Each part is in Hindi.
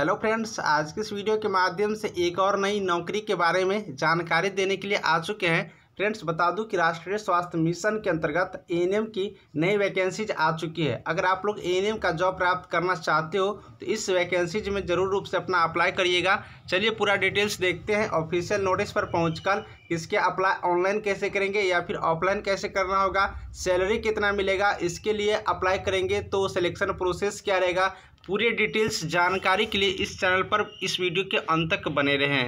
हेलो फ्रेंड्स आज की इस वीडियो के माध्यम से एक और नई नौकरी के बारे में जानकारी देने के लिए आ चुके हैं फ्रेंड्स बता दूं कि राष्ट्रीय स्वास्थ्य मिशन के अंतर्गत एएनएम की नई वैकेंसीज आ चुकी है अगर आप लोग एएनएम का जॉब प्राप्त करना चाहते हो तो इस वैकेंसीज में ज़रूर रूप से अपना अप्लाई करिएगा चलिए पूरा डिटेल्स देखते हैं ऑफिशियल नोटिस पर पहुंचकर इसके अप्लाई ऑनलाइन कैसे करेंगे या फिर ऑफलाइन कैसे करना होगा सैलरी कितना मिलेगा इसके लिए अप्लाई करेंगे तो सिलेक्शन प्रोसेस क्या रहेगा पूरे डिटेल्स जानकारी के लिए इस चैनल पर इस वीडियो के अंत तक बने रहें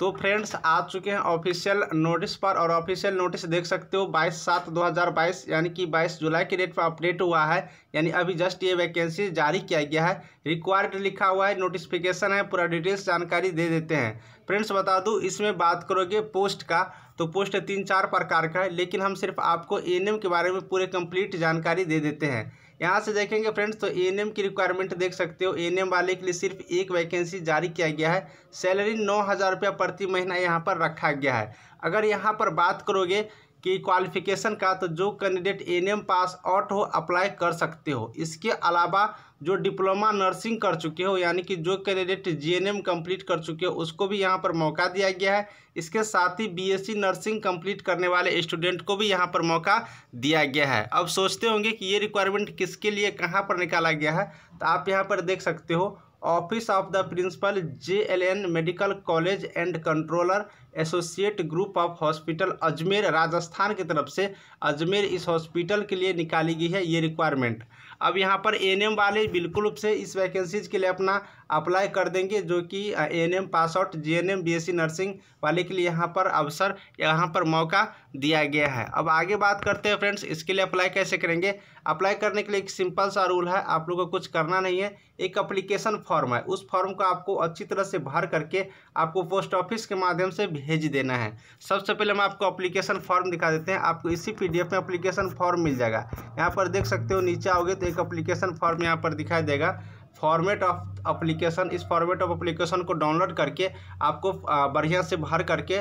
तो फ्रेंड्स आ चुके हैं ऑफिशियल नोटिस पर और ऑफिशियल नोटिस देख सकते हो 22 सात 2022 यानी कि 22 जुलाई के डेट पर अपडेट हुआ है यानी अभी जस्ट ये वैकेंसी जारी किया गया है रिक्वायर्ड लिखा हुआ है नोटिफिकेशन है पूरा डिटेल्स जानकारी दे देते हैं फ्रेंड्स बता दूँ इसमें बात करोगे पोस्ट का तो पोस्ट तीन चार प्रकार का है लेकिन हम सिर्फ आपको ए के बारे में पूरे कम्प्लीट जानकारी दे देते हैं यहाँ से देखेंगे फ्रेंड्स तो ए की रिक्वायरमेंट देख सकते हो ए वाले के लिए सिर्फ एक वैकेंसी जारी किया गया है सैलरी नौ हज़ार रुपया प्रति महीना यहाँ पर रखा गया है अगर यहाँ पर बात करोगे की क्वालिफिकेशन का तो जो कैंडिडेट एन पास आउट हो अप्लाई कर सकते हो इसके अलावा जो डिप्लोमा नर्सिंग कर चुके हो यानी कि जो कैंडिडेट जीएनएम कंप्लीट कर चुके हो उसको भी यहाँ पर मौका दिया गया है इसके साथ ही बीएससी नर्सिंग कंप्लीट करने वाले स्टूडेंट को भी यहाँ पर मौका दिया गया है अब सोचते होंगे कि ये रिक्वायरमेंट किसके लिए कहाँ पर निकाला गया है तो आप यहाँ पर देख सकते हो office of the principal J L N medical college and controller associate group of hospital Ajmer Rajasthan की तरफ से अजमेर इस हॉस्पिटल के लिए निकाली गई है ये रिक्वायरमेंट अब यहाँ पर एनएम वाले बिल्कुल रूप से इस वैकेंसीज के लिए अपना अप्लाई कर देंगे जो कि ANM pass out GNM BSc nursing वाले के लिए यहाँ पर अवसर यहाँ पर मौका दिया गया है अब आगे बात करते हैं फ्रेंड्स इसके लिए अप्लाई कैसे करेंगे अप्लाई करने के लिए एक सिंपल सा रूल है आप लोगों को कुछ करना नहीं है एक अप्लीकेशन फॉर्म है उस फॉर्म को आपको अच्छी तरह से भर करके आपको पोस्ट ऑफिस के माध्यम से भेज देना है सबसे पहले हम आपको अप्लीकेशन फॉर्म दिखा देते हैं आपको इसी पी में अप्लीकेशन फॉर्म मिल जाएगा यहाँ पर देख सकते हो नीचे आओगे तो एक अप्लीकेशन फॉर्म यहाँ पर दिखाई देगा फॉर्मेट ऑफ अप्लीकेशन इस फॉर्मेट ऑफ अप्लीकेशन को डाउनलोड करके आपको बढ़िया से भर करके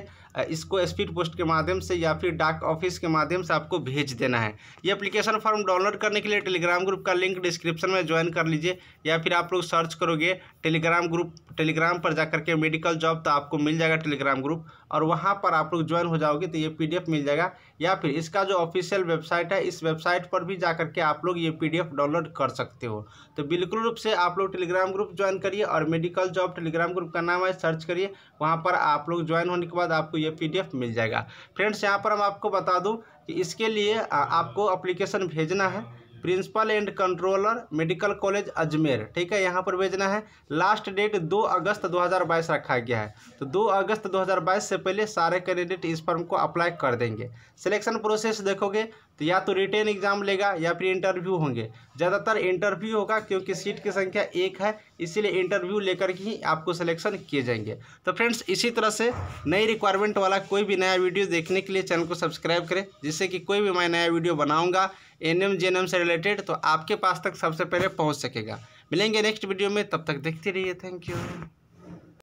इसको स्पीड पोस्ट के माध्यम से या फिर डाक ऑफिस के माध्यम से आपको भेज देना है ये अप्लीकेशन फॉर्म डाउनलोड करने के लिए टेलीग्राम ग्रुप का लिंक डिस्क्रिप्शन में ज्वाइन कर लीजिए या फिर आप लोग सर्च करोगे टेलीग्राम ग्रुप टेलीग्राम पर जा करके मेडिकल जॉब तो आपको मिल जाएगा टेलीग्राम ग्रुप और वहाँ पर आप लोग ज्वाइन हो जाओगे तो ये पीडीएफ मिल जाएगा या फिर इसका जो ऑफिशियल वेबसाइट है इस वेबसाइट पर भी जा करके आप लोग ये पीडीएफ डाउनलोड कर सकते हो तो बिल्कुल रूप से आप लोग टेलीग्राम ग्रुप ज्वाइन करिए और मेडिकल जॉब टेलीग्राम ग्रुप का नाम है सर्च करिए वहाँ पर आप लोग ज्वाइन होने के बाद आपको ये पी मिल जाएगा फ्रेंड्स यहाँ पर हम आपको बता दूँ कि इसके लिए आपको अप्लीकेशन भेजना है principal and controller medical college Ajmer ठीक है यहाँ पर भेजना है लास्ट डेट 2 अगस्त 2022 रखा गया है तो 2 अगस्त 2022 से पहले सारे कैंडिडेट इस फॉर्म को अप्लाई कर देंगे सिलेक्शन प्रोसेस देखोगे तो या तो रिटेन एग्ज़ाम लेगा या फिर इंटरव्यू होंगे ज़्यादातर इंटरव्यू होगा क्योंकि सीट की संख्या एक है इसीलिए इंटरव्यू लेकर के ही आपको सिलेक्शन किए जाएंगे तो फ्रेंड्स इसी तरह से नई रिक्वायरमेंट वाला कोई भी नया वीडियो देखने के लिए चैनल को सब्सक्राइब करें जिससे कि कोई भी मैं नया वीडियो बनाऊँगा एन एम से रिलेटेड तो आपके पास तक सबसे पहले पहुँच सकेगा मिलेंगे नेक्स्ट वीडियो में तब तक देखते रहिए थैंक यू